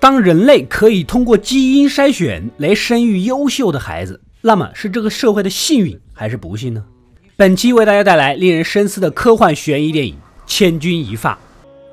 当人类可以通过基因筛选来生育优秀的孩子，那么是这个社会的幸运还是不幸呢？本期为大家带来令人深思的科幻悬疑电影《千钧一发》。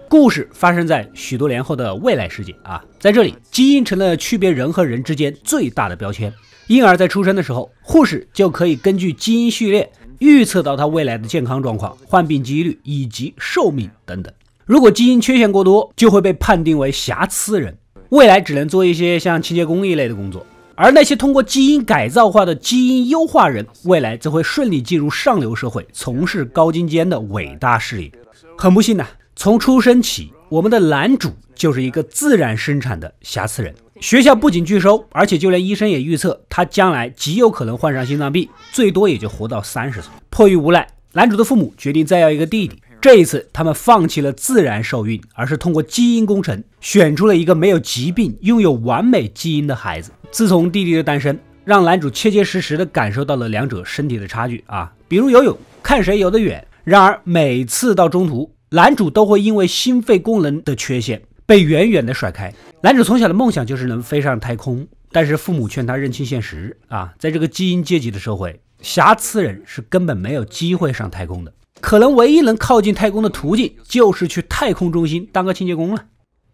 故事发生在许多年后的未来世界啊，在这里，基因成了区别人和人之间最大的标签，婴儿在出生的时候，护士就可以根据基因序列预测到他未来的健康状况、患病几率以及寿命等等。如果基因缺陷过多，就会被判定为瑕疵人。未来只能做一些像清洁工一类的工作，而那些通过基因改造化的基因优化人，未来则会顺利进入上流社会，从事高精尖的伟大事业。很不幸呐，从出生起，我们的男主就是一个自然生产的瑕疵人。学校不仅拒收，而且就连医生也预测他将来极有可能患上心脏病，最多也就活到三十岁。迫于无奈，男主的父母决定再要一个弟弟。这一次，他们放弃了自然受孕，而是通过基因工程选出了一个没有疾病、拥有完美基因的孩子。自从弟弟的诞生，让男主切切实实地感受到了两者身体的差距啊，比如游泳，看谁游得远。然而每次到中途，男主都会因为心肺功能的缺陷被远远的甩开。男主从小的梦想就是能飞上太空，但是父母劝他认清现实啊，在这个基因阶级的社会，瑕疵人是根本没有机会上太空的。可能唯一能靠近太空的途径就是去太空中心当个清洁工了。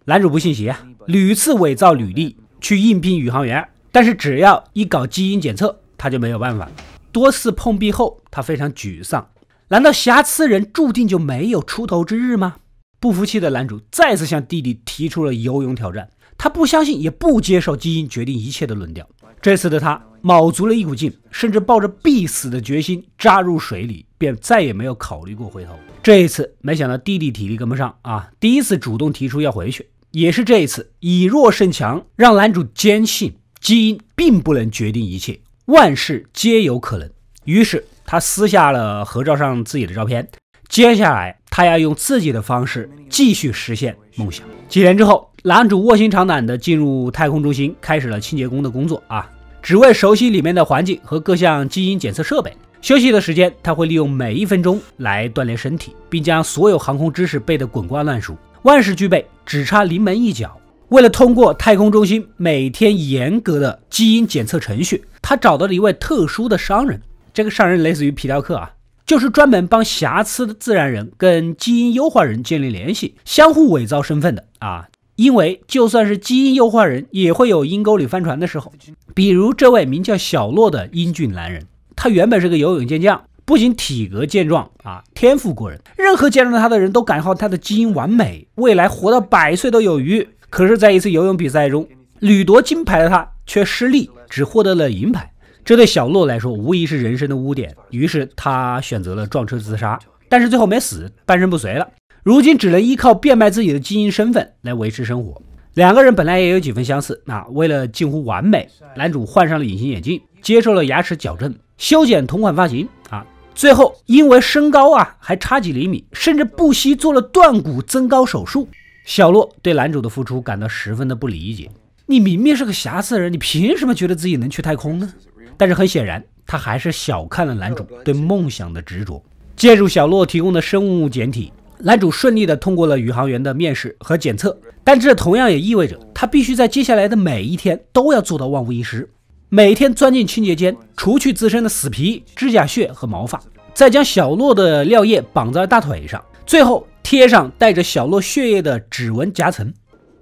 男主不信邪，屡次伪造履历去应聘宇航员，但是只要一搞基因检测，他就没有办法。多次碰壁后，他非常沮丧。难道瑕疵人注定就没有出头之日吗？不服气的男主再次向弟弟提出了游泳挑战。他不相信，也不接受基因决定一切的论调。这次的他卯足了一股劲，甚至抱着必死的决心扎入水里。便再也没有考虑过回头。这一次，没想到弟弟体力跟不上啊，第一次主动提出要回去，也是这一次以弱胜强，让男主坚信基因并不能决定一切，万事皆有可能。于是他撕下了合照上自己的照片，接下来他要用自己的方式继续实现梦想。几年之后，男主卧薪尝胆地进入太空中心，开始了清洁工的工作啊，只为熟悉里面的环境和各项基因检测设备。休息的时间，他会利用每一分钟来锻炼身体，并将所有航空知识背得滚瓜烂熟。万事俱备，只差临门一脚。为了通过太空中心每天严格的基因检测程序，他找到了一位特殊的商人。这个商人类似于皮条客啊，就是专门帮瑕疵的自然人跟基因优化人建立联系，相互伪造身份的啊。因为就算是基因优化人，也会有阴沟里翻船的时候。比如这位名叫小洛的英俊男人。他原本是个游泳健将，不仅体格健壮啊，天赋过人，任何见到他的人都感叹他的基因完美，未来活到百岁都有余。可是，在一次游泳比赛中，屡夺金牌的他却失利，只获得了银牌。这对小洛来说，无疑是人生的污点。于是，他选择了撞车自杀，但是最后没死，半身不遂了。如今，只能依靠变卖自己的基因身份来维持生活。两个人本来也有几分相似，那为了近乎完美，男主换上了隐形眼镜，接受了牙齿矫正。修剪同款发型啊，最后因为身高啊还差几厘米，甚至不惜做了断骨增高手术。小洛对男主的付出感到十分的不理解，你明明是个瑕疵人，你凭什么觉得自己能去太空呢？但是很显然，他还是小看了男主对梦想的执着。借助小洛提供的生物简体，男主顺利的通过了宇航员的面试和检测，但这同样也意味着他必须在接下来的每一天都要做到万无一失。每天钻进清洁间，除去自身的死皮、指甲屑和毛发，再将小洛的尿液绑在大腿上，最后贴上带着小洛血液的指纹夹层。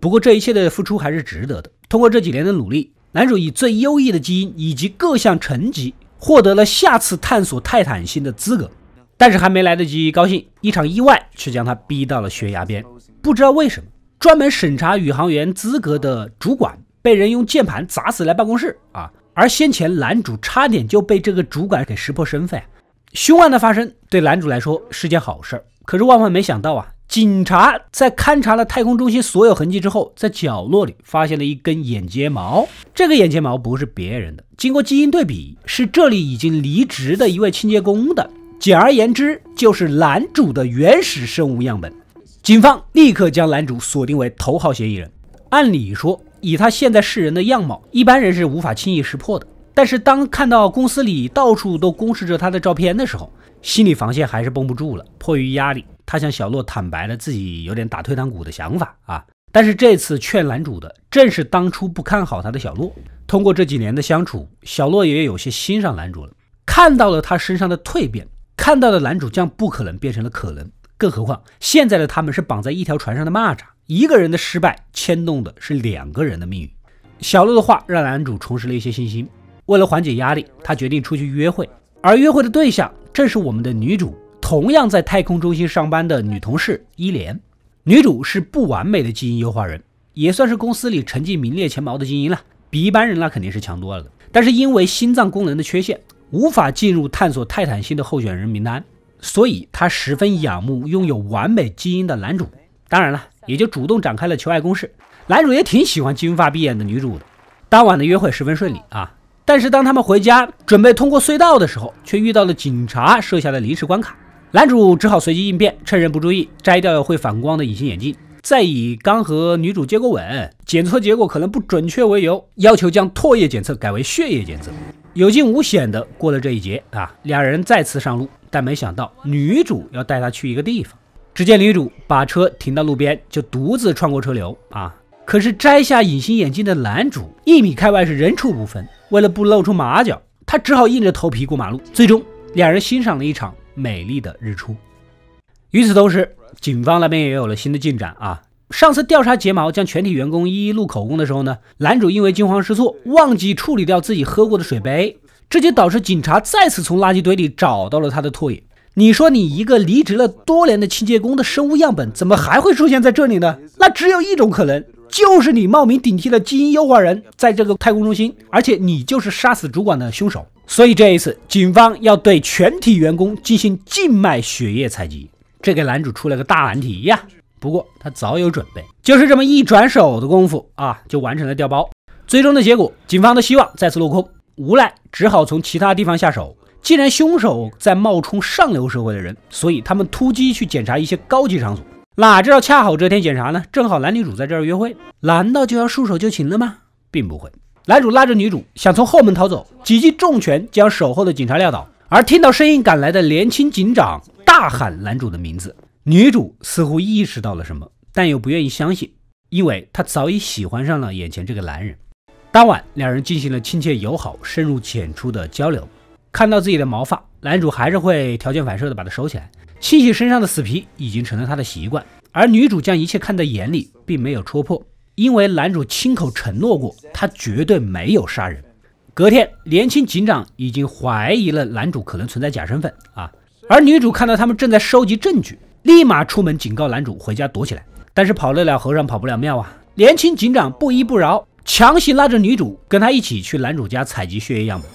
不过这一切的付出还是值得的。通过这几年的努力，男主以最优异的基因以及各项成绩，获得了下次探索泰坦星的资格。但是还没来得及高兴，一场意外却将他逼到了悬崖边。不知道为什么，专门审查宇航员资格的主管被人用键盘砸死在办公室啊！而先前男主差点就被这个主管给识破身份。凶案的发生对男主来说是件好事儿，可是万万没想到啊！警察在勘察了太空中心所有痕迹之后，在角落里发现了一根眼睫毛。这个眼睫毛不是别人的，经过基因对比，是这里已经离职的一位清洁工的。简而言之，就是男主的原始生物样本。警方立刻将男主锁定为头号嫌疑人。按理说，以他现在世人的样貌，一般人是无法轻易识破的。但是当看到公司里到处都公示着他的照片的时候，心理防线还是绷不住了。迫于压力，他向小洛坦白了自己有点打退堂鼓的想法啊！但是这次劝男主的正是当初不看好他的小洛。通过这几年的相处，小洛也有些欣赏男主了，看到了他身上的蜕变，看到了男主将不可能变成了可能。更何况现在的他们是绑在一条船上的蚂蚱。一个人的失败牵动的是两个人的命运。小鹿的话让男主重拾了一些信心。为了缓解压力，他决定出去约会，而约会的对象正是我们的女主，同样在太空中心上班的女同事伊莲。女主是不完美的基因优化人，也算是公司里成绩名列前茅的精英了，比一般人那肯定是强多了的。但是因为心脏功能的缺陷，无法进入探索泰坦星的候选人名单，所以她十分仰慕拥有完美基因的男主。当然了。也就主动展开了求爱攻势，男主也挺喜欢金发碧眼的女主的。当晚的约会十分顺利啊，但是当他们回家准备通过隧道的时候，却遇到了警察设下的临时关卡。男主只好随机应变，趁人不注意摘掉了会反光的隐形眼镜，再以刚和女主接过吻，检测结果可能不准确为由，要求将唾液检测改为血液检测，有惊无险的过了这一劫啊。两人再次上路，但没想到女主要带他去一个地方。只见女主把车停到路边，就独自穿过车流啊！可是摘下隐形眼镜的男主一米开外是人畜不分，为了不露出马脚，他只好硬着头皮过马路。最终，两人欣赏了一场美丽的日出。与此同时，警方那边也有了新的进展啊！上次调查睫毛将全体员工一一录口供的时候呢，男主因为惊慌失措，忘记处理掉自己喝过的水杯，这就导致警察再次从垃圾堆里找到了他的唾液。你说你一个离职了多年的清洁工的生物样本，怎么还会出现在这里呢？那只有一种可能，就是你冒名顶替了基因优化人，在这个太空中心，而且你就是杀死主管的凶手。所以这一次，警方要对全体员工进行静脉血液采集，这给男主出了个大难题呀。不过他早有准备，就是这么一转手的功夫啊，就完成了调包。最终的结果，警方的希望再次落空，无奈只好从其他地方下手。既然凶手在冒充上流社会的人，所以他们突击去检查一些高级场所。哪知道恰好这天检查呢？正好男女主在这儿约会，难道就要束手就擒了吗？并不会。男主拉着女主想从后门逃走，几记重拳将守候的警察撂倒。而听到声音赶来的年轻警长大喊男主的名字，女主似乎意识到了什么，但又不愿意相信，因为她早已喜欢上了眼前这个男人。当晚，两人进行了亲切友好、深入浅出的交流。看到自己的毛发，男主还是会条件反射的把它收起来，清洗身上的死皮已经成了他的习惯。而女主将一切看在眼里，并没有戳破，因为男主亲口承诺过，他绝对没有杀人。隔天，年轻警长已经怀疑了男主可能存在假身份啊，而女主看到他们正在收集证据，立马出门警告男主回家躲起来。但是跑得了和尚跑不了庙啊，年轻警长不依不饶，强行拉着女主跟他一起去男主家采集血液样本。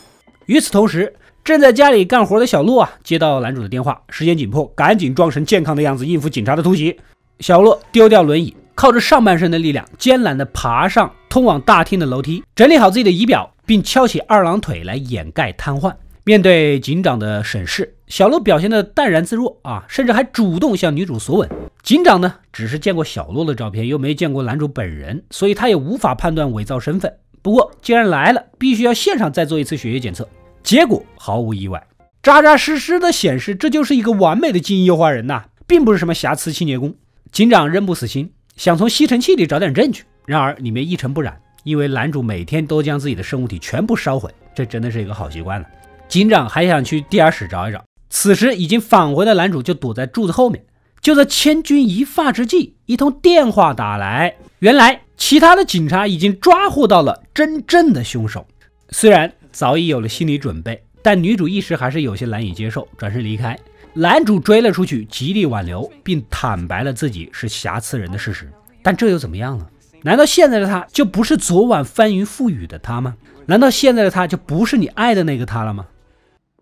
与此同时，正在家里干活的小洛啊，接到男主的电话，时间紧迫，赶紧装成健康的样子应付警察的突袭。小洛丢掉轮椅，靠着上半身的力量艰难地爬上通往大厅的楼梯，整理好自己的仪表，并翘起二郎腿来掩盖瘫痪。面对警长的审视，小洛表现得淡然自若啊，甚至还主动向女主索吻。警长呢，只是见过小洛的照片，又没见过男主本人，所以他也无法判断伪造身份。不过，既然来了，必须要现场再做一次血液检测。结果毫无意外，扎扎实实的显示，这就是一个完美的基因优化人呐，并不是什么瑕疵清洁工。警长仍不死心，想从吸尘器里找点证据，然而里面一尘不染，因为男主每天都将自己的生物体全部烧毁，这真的是一个好习惯了。警长还想去地下室找一找，此时已经返回的男主就躲在柱子后面。就在千钧一发之际，一通电话打来，原来其他的警察已经抓获到了真正的凶手，虽然。早已有了心理准备，但女主一时还是有些难以接受，转身离开。男主追了出去，极力挽留，并坦白了自己是瑕疵人的事实。但这又怎么样呢？难道现在的他就不是昨晚翻云覆雨的他吗？难道现在的他就不是你爱的那个他了吗？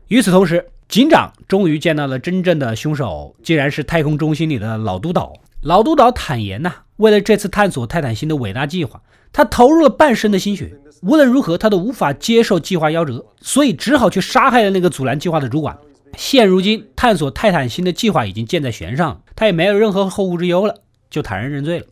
与此同时，警长终于见到了真正的凶手，竟然是太空中心里的老督导。老督导坦言呐。为了这次探索泰坦星的伟大计划，他投入了半生的心血。无论如何，他都无法接受计划夭折，所以只好去杀害了那个阻拦计划的主管。现如今，探索泰坦星的计划已经箭在弦上，他也没有任何后顾之忧了，就坦然认罪了。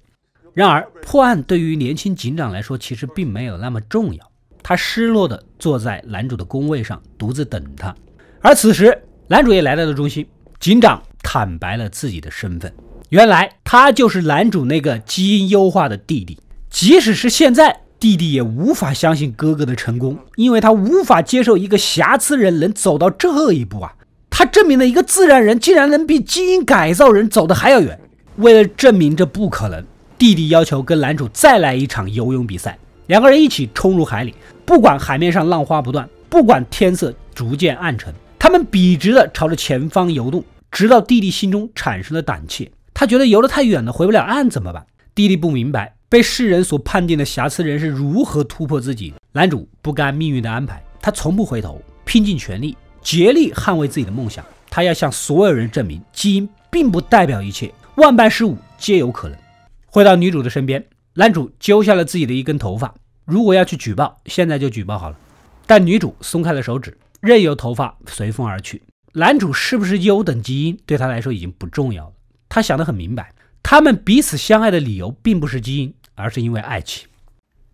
然而，破案对于年轻警长来说其实并没有那么重要。他失落地坐在男主的工位上，独自等他。而此时，男主也来到了中心，警长坦白了自己的身份。原来他就是男主那个基因优化的弟弟。即使是现在，弟弟也无法相信哥哥的成功，因为他无法接受一个瑕疵人能走到这一步啊！他证明了一个自然人竟然能比基因改造人走得还要远。为了证明这不可能，弟弟要求跟男主再来一场游泳比赛。两个人一起冲入海里，不管海面上浪花不断，不管天色逐渐暗沉，他们笔直的朝着前方游动，直到弟弟心中产生了胆怯。他觉得游得太远了，回不了岸，怎么办？弟弟不明白，被世人所判定的瑕疵人是如何突破自己。男主不甘命运的安排，他从不回头，拼尽全力，竭力捍卫自己的梦想。他要向所有人证明，基因并不代表一切，万般事物皆有可能。回到女主的身边，男主揪下了自己的一根头发。如果要去举报，现在就举报好了。但女主松开了手指，任由头发随风而去。男主是不是优等基因，对他来说已经不重要了。他想得很明白，他们彼此相爱的理由并不是基因，而是因为爱情。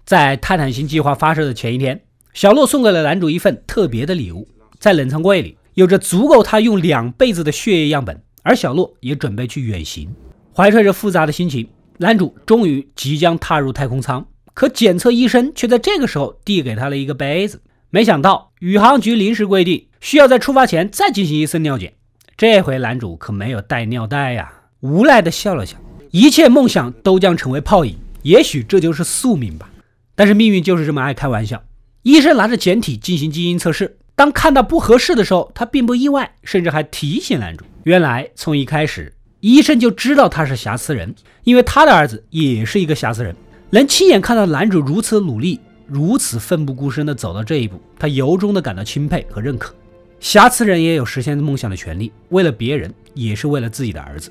在泰坦星计划发射的前一天，小洛送给了男主一份特别的礼物，在冷藏柜里有着足够他用两辈子的血液样本，而小洛也准备去远行。怀揣着复杂的心情，男主终于即将踏入太空舱，可检测医生却在这个时候递给他了一个杯子。没想到，宇航局临时规定需要在出发前再进行一次尿检，这回男主可没有带尿袋呀。无奈地笑了笑，一切梦想都将成为泡影。也许这就是宿命吧。但是命运就是这么爱开玩笑。医生拿着简体进行基因测试，当看到不合适的时候，他并不意外，甚至还提醒男主。原来从一开始，医生就知道他是瑕疵人，因为他的儿子也是一个瑕疵人。能亲眼看到男主如此努力、如此奋不顾身地走到这一步，他由衷地感到钦佩和认可。瑕疵人也有实现梦想的权利，为了别人，也是为了自己的儿子。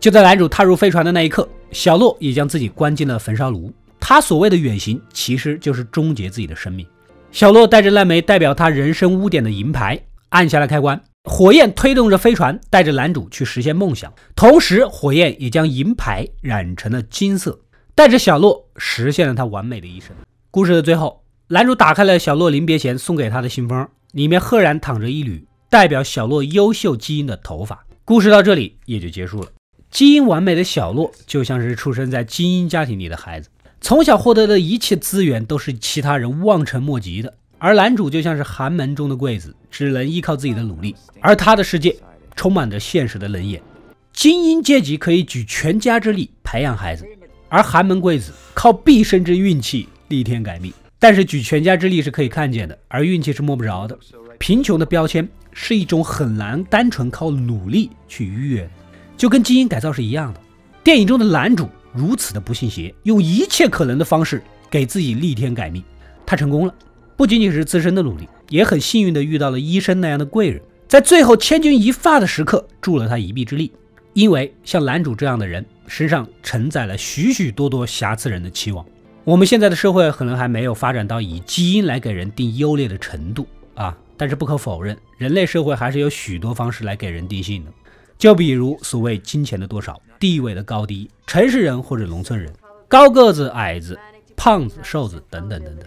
就在男主踏入飞船的那一刻，小洛也将自己关进了焚烧炉。他所谓的远行，其实就是终结自己的生命。小洛带着那枚代表他人生污点的银牌，按下了开关，火焰推动着飞船，带着男主去实现梦想。同时，火焰也将银牌染成了金色，带着小洛实现了他完美的一生。故事的最后，男主打开了小洛临别前送给他的信封，里面赫然躺着一缕代表小洛优秀基因的头发。故事到这里也就结束了。基因完美的小洛就像是出生在精英家庭里的孩子，从小获得的一切资源都是其他人望尘莫及的。而男主就像是寒门中的贵子，只能依靠自己的努力。而他的世界充满着现实的冷眼。精英阶级可以举全家之力培养孩子，而寒门贵子靠毕生之运气逆天改命。但是举全家之力是可以看见的，而运气是摸不着的。贫穷的标签是一种很难单纯靠努力去逾越。就跟基因改造是一样的。电影中的男主如此的不信邪，用一切可能的方式给自己逆天改命，他成功了。不仅仅是自身的努力，也很幸运的遇到了医生那样的贵人，在最后千钧一发的时刻助了他一臂之力。因为像男主这样的人身上承载了许许多多瑕疵人的期望。我们现在的社会可能还没有发展到以基因来给人定优劣的程度啊，但是不可否认，人类社会还是有许多方式来给人定性的。就比如所谓金钱的多少、地位的高低、城市人或者农村人、高个子、矮子、胖子、瘦子等等等等，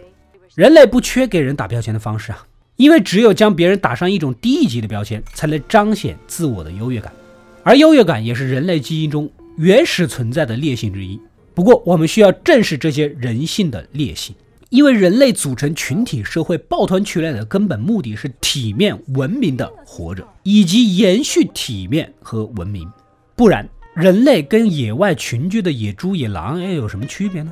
人类不缺给人打标签的方式啊，因为只有将别人打上一种低一级的标签，才能彰显自我的优越感，而优越感也是人类基因中原始存在的劣性之一。不过，我们需要正视这些人性的劣性。因为人类组成群体社会、抱团取暖的根本目的是体面、文明的活着，以及延续体面和文明。不然，人类跟野外群居的野猪、野狼又有什么区别呢？